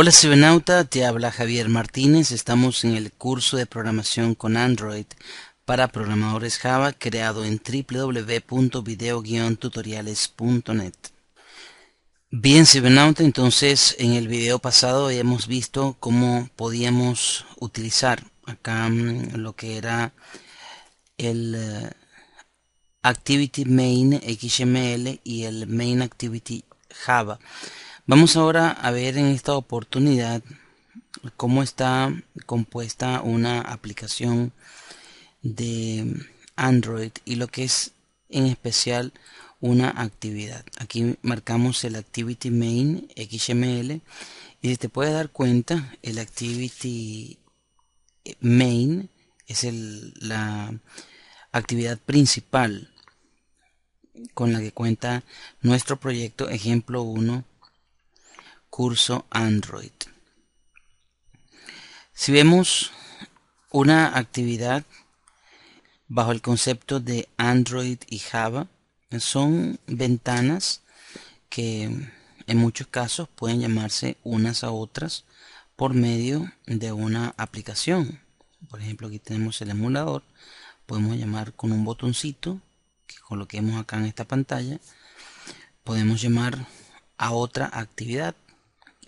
Hola Cibernauta, te habla Javier Martínez. Estamos en el curso de programación con Android para programadores Java creado en www.video-tutoriales.net. Bien Cibernauta, entonces en el video pasado hemos visto cómo podíamos utilizar acá mm, lo que era el eh, Activity Main XML y el Main Activity Java. Vamos ahora a ver en esta oportunidad cómo está compuesta una aplicación de Android y lo que es en especial una actividad. Aquí marcamos el activity main XML y si te puedes dar cuenta el activity main es la actividad principal con la que cuenta nuestro proyecto ejemplo 1 curso Android. Si vemos una actividad bajo el concepto de Android y Java, son ventanas que en muchos casos pueden llamarse unas a otras por medio de una aplicación. Por ejemplo, aquí tenemos el emulador, podemos llamar con un botoncito que coloquemos acá en esta pantalla, podemos llamar a otra actividad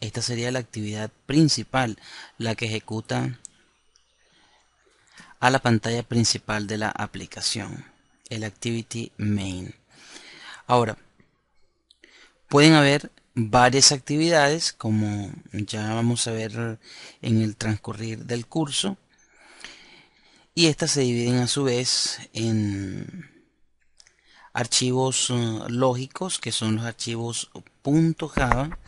esta sería la actividad principal, la que ejecuta a la pantalla principal de la aplicación, el Activity Main. Ahora, pueden haber varias actividades, como ya vamos a ver en el transcurrir del curso, y estas se dividen a su vez en archivos eh, lógicos, que son los archivos .java,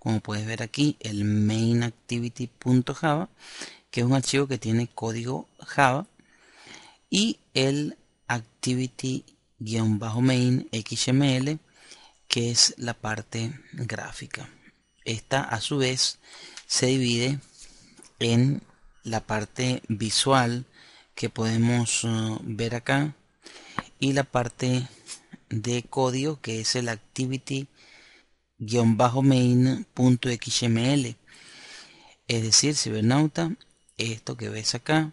como puedes ver aquí, el mainActivity.java, que es un archivo que tiene código Java, y el activity-main XML, que es la parte gráfica. Esta a su vez se divide en la parte visual que podemos eh, ver acá y la parte de código que es el activity bajo main.xml. Es decir, cibernauta, esto que ves acá,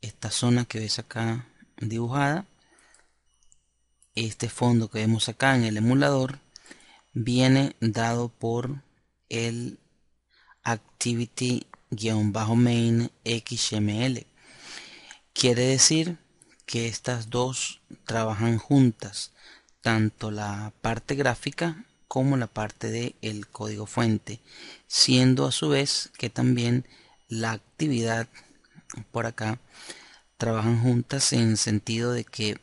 esta zona que ves acá dibujada, este fondo que vemos acá en el emulador, viene dado por el activity bajo main xml Quiere decir que estas dos trabajan juntas, tanto la parte gráfica como la parte del el código fuente, siendo a su vez que también la actividad por acá trabajan juntas en sentido de que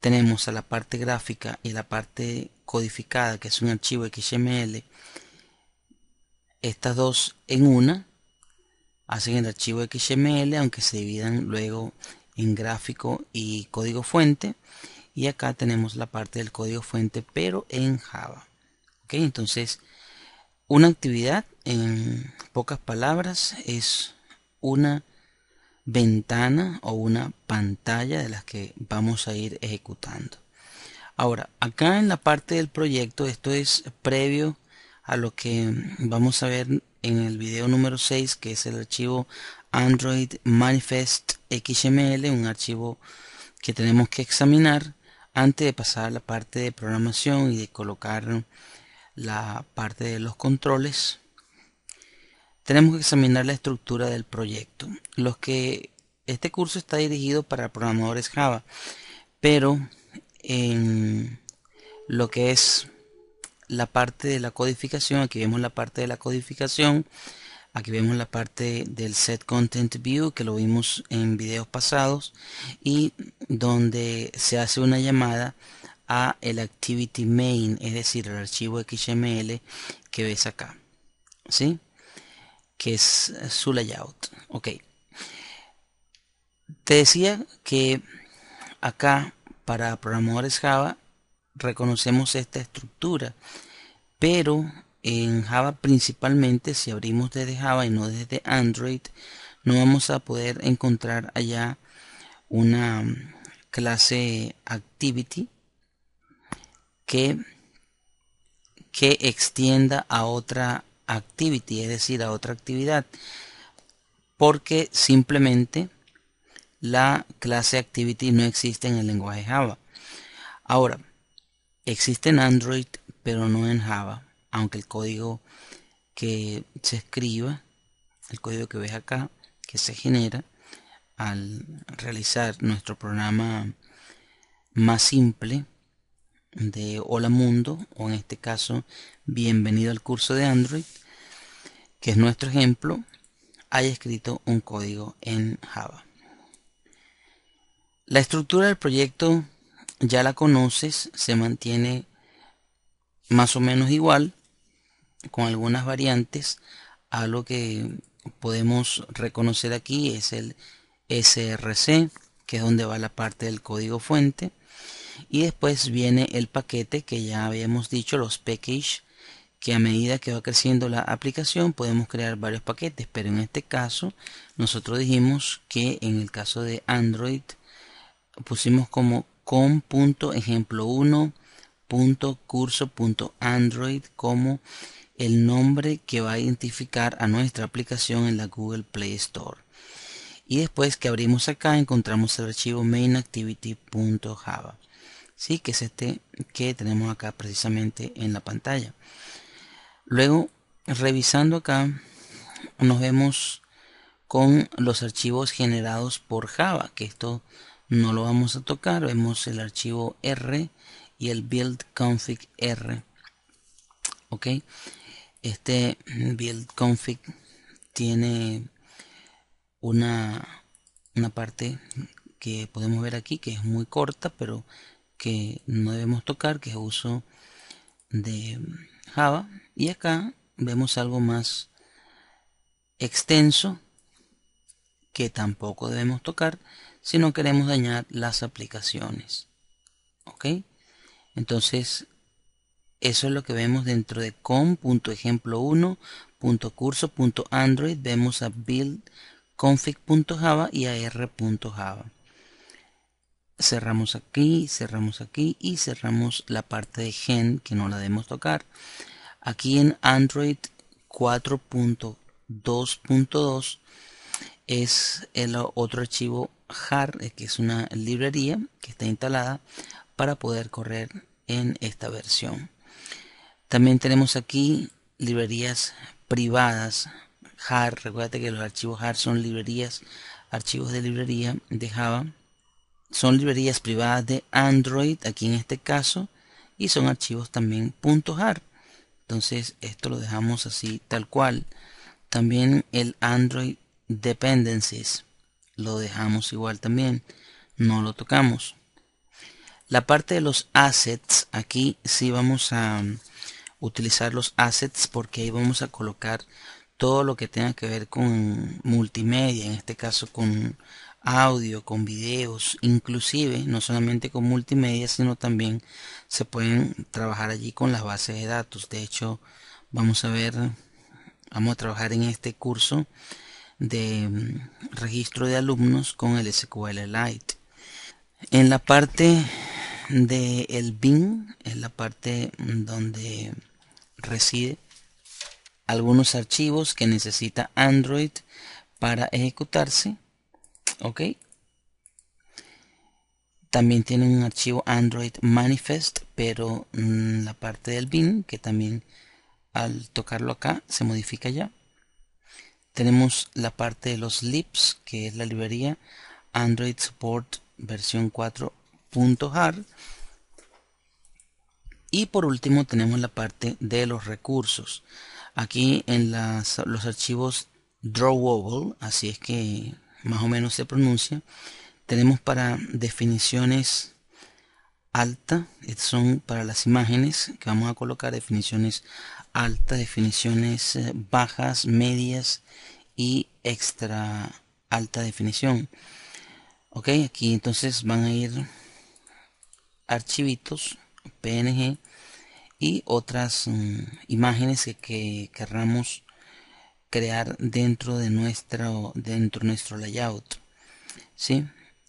tenemos a la parte gráfica y la parte codificada, que es un archivo XML, estas dos en una hacen el archivo XML, aunque se dividan luego en gráfico y código fuente y acá tenemos la parte del código fuente pero en Java entonces una actividad en pocas palabras es una ventana o una pantalla de las que vamos a ir ejecutando ahora acá en la parte del proyecto esto es previo a lo que vamos a ver en el video número 6 que es el archivo Android Manifest XML, un archivo que tenemos que examinar antes de pasar a la parte de programación y de colocar la parte de los controles, tenemos que examinar la estructura del proyecto. Los que este curso está dirigido para programadores Java, pero en lo que es la parte de la codificación, aquí vemos la parte de la codificación, Aquí vemos la parte del Set Content View que lo vimos en videos pasados y donde se hace una llamada a el Activity Main, es decir, el archivo XML que ves acá. ¿Sí? Que es su layout. Ok. Te decía que acá para programadores Java reconocemos esta estructura, pero en Java principalmente, si abrimos desde Java y no desde Android, no vamos a poder encontrar allá una mm, clase activity que, que extienda a otra activity, es decir, a otra actividad, porque simplemente la clase activity no existe en el lenguaje Java. Ahora, existe en Android, pero no en Java aunque el código que se escriba, el código que ves acá, que se genera al realizar nuestro programa más simple de Hola Mundo, o en este caso, bienvenido al curso de Android, que es nuestro ejemplo, hay escrito un código en Java. La estructura del proyecto ya la conoces, se mantiene más o menos igual con algunas variantes a lo que podemos reconocer aquí es el src que es donde va la parte del código fuente y después viene el paquete que ya habíamos dicho los package que a medida que va creciendo la aplicación podemos crear varios paquetes pero en este caso nosotros dijimos que en el caso de android pusimos como ejemplo punto android como el nombre que va a identificar a nuestra aplicación en la Google Play Store. Y después que abrimos acá encontramos el archivo mainactivity.java. Sí, que es este que tenemos acá precisamente en la pantalla. Luego, revisando acá, nos vemos con los archivos generados por Java, que esto no lo vamos a tocar. Vemos el archivo R y el build config R. ¿Ok? este build config tiene una, una parte que podemos ver aquí que es muy corta pero que no debemos tocar que es uso de java y acá vemos algo más extenso que tampoco debemos tocar si no queremos dañar las aplicaciones ok entonces eso es lo que vemos dentro de com.ejemplo1.curso.android. Vemos a build.config.java y a r.java. Cerramos aquí, cerramos aquí y cerramos la parte de gen que no la debemos tocar. Aquí en Android 4.2.2 es el otro archivo jar, eh, que es una librería que está instalada para poder correr en esta versión. También tenemos aquí librerías privadas. JAR, recuérdate que los archivos JAR son librerías, archivos de librería de Java. Son librerías privadas de Android, aquí en este caso, y son archivos también .jar. Entonces esto lo dejamos así tal cual. También el Android Dependencies lo dejamos igual también. No lo tocamos. La parte de los assets, aquí sí vamos a utilizar los assets porque ahí vamos a colocar todo lo que tenga que ver con multimedia, en este caso con audio, con videos, inclusive no solamente con multimedia, sino también se pueden trabajar allí con las bases de datos. De hecho, vamos a ver, vamos a trabajar en este curso de mm, registro de alumnos con el SQLite. En la parte del de en la parte donde reside algunos archivos que necesita Android para ejecutarse. Ok. También tiene un archivo Android manifest, pero mm, la parte del bin que también al tocarlo acá se modifica ya. Tenemos la parte de los lips que es la librería Android Support versión 4.hard y por último tenemos la parte de los recursos. Aquí en los archivos drawable, así es que más o menos se pronuncia, tenemos para definiciones alta, son para las imágenes que vamos a colocar definiciones altas, definiciones eh, bajas, medias y extra alta definición. Ok, aquí entonces van a ir archivitos PNG y otras mm, imágenes que, querramos crear dentro de nuestro, dentro nuestro layout. ¿sí?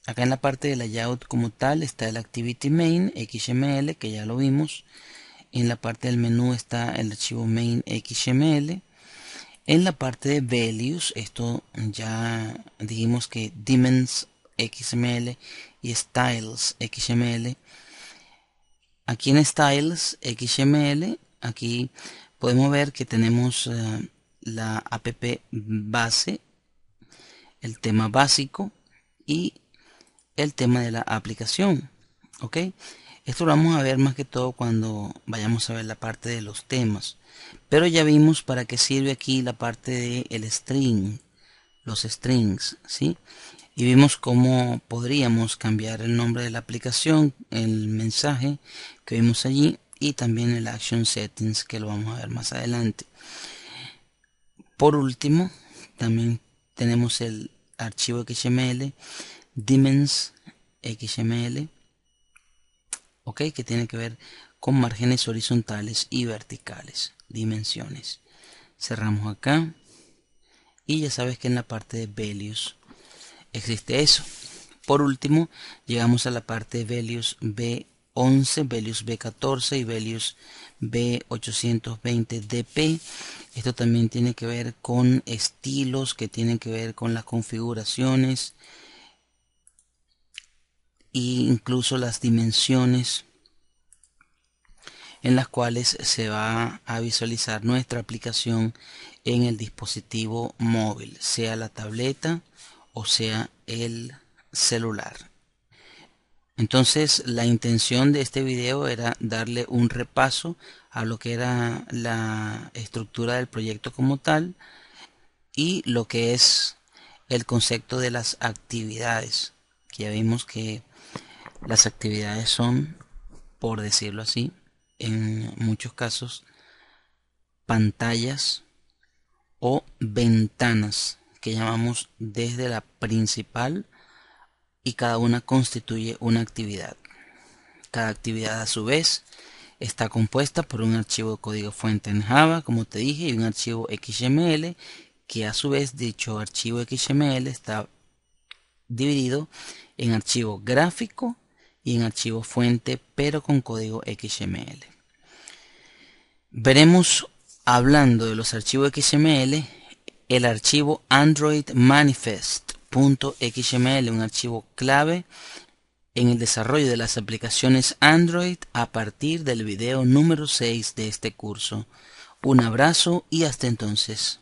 Acá en la parte de layout como tal está el activity main XML que ya lo vimos. En la parte del menú está el archivo main XML. En la parte de values, esto ya dijimos que dimens XML y styles XML Aquí en Styles XML, aquí podemos ver que tenemos eh, la app base, el tema básico y el tema de la aplicación. ¿Ok? Esto lo vamos a ver más que todo cuando vayamos a ver la parte de los temas. Pero ya vimos para qué sirve aquí la parte del el string, los strings, ¿sí? y vimos cómo podríamos cambiar el nombre de la aplicación, el mensaje que vimos allí y también el action settings que lo vamos a ver más adelante. Por último, también tenemos el archivo XML, dimens XML, ok, que tiene que ver con márgenes horizontales y verticales, dimensiones. Cerramos acá y ya sabes que en la parte de values existe eso. Por último, llegamos a la parte de Velius B11, Velius B14 y Velius B820DP. Esto también tiene que ver con estilos, que tienen que ver con las configuraciones e incluso las dimensiones en las cuales se va a visualizar nuestra aplicación en el dispositivo móvil, sea la tableta o sea el celular. Entonces la intención de este video era darle un repaso a lo que era la estructura del proyecto como tal y lo que es el concepto de las actividades. Que ya vimos que las actividades son, por decirlo así, en muchos casos pantallas o ventanas llamamos desde la principal y cada una constituye una actividad. Cada actividad a su vez está compuesta por un archivo de código fuente en Java, como te dije, y un archivo XML, que a su vez dicho archivo XML está dividido en archivo gráfico y en archivo fuente, pero con código XML. Veremos hablando de los archivos XML el archivo androidmanifest.xml, un archivo clave en el desarrollo de las aplicaciones Android a partir del video número 6 de este curso. Un abrazo y hasta entonces.